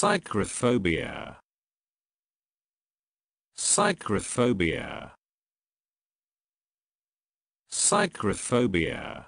Psychrophobia. Psychrophobia. Psychrophobia.